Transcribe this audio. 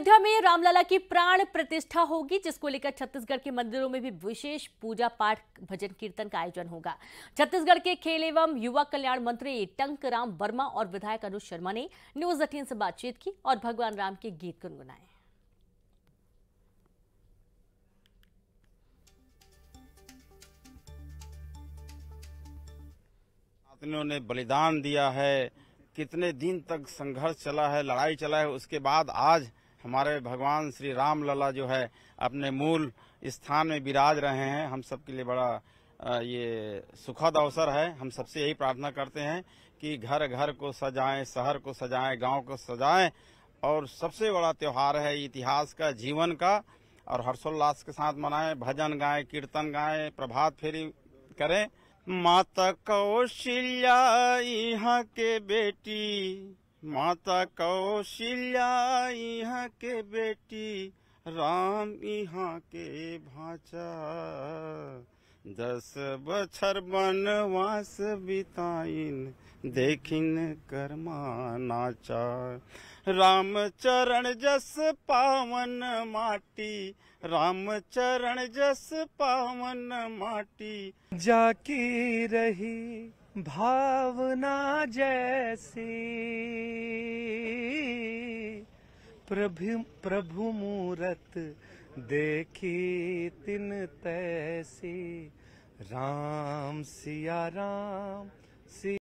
अयोध्या में रामलला की प्राण प्रतिष्ठा होगी जिसको लेकर छत्तीसगढ़ के मंदिरों में भी विशेष पूजा पाठ भजन कीर्तन का आयोजन होगा छत्तीसगढ़ के खेल एवं युवा कल्याण मंत्री टंक राम वर्मा और विधायक अनुज शर्मा ने न्यूज अठीन से बातचीत की और भगवान राम के गीत गुनगुनाए ने बलिदान दिया है कितने दिन तक संघर्ष चला है लड़ाई चला है उसके बाद आज हमारे भगवान श्री राम लला जो है अपने मूल स्थान में विराज रहे हैं हम सबके लिए बड़ा ये सुखद अवसर है हम सबसे यही प्रार्थना करते हैं कि घर घर को सजाएं शहर को सजाएं गांव को सजाएं और सबसे बड़ा त्यौहार है इतिहास का जीवन का और हर्षोल्लास के साथ मनाएं भजन गाएं कीर्तन गाएं प्रभात फेरी करें माता कौशल्या यहाँ के बेटी माता कौशल्या यहाँ के बेटी राम यहाँ के भाचा दस बछर बनवास बिताइन देखिन कर्मा नाचा राम चरण जस पावन माटी राम चरण जस पावन माटी जाकी रही भावना जैसी प्रभु प्रभु मूरत देखी तिन तैसी राम सिया राम सिया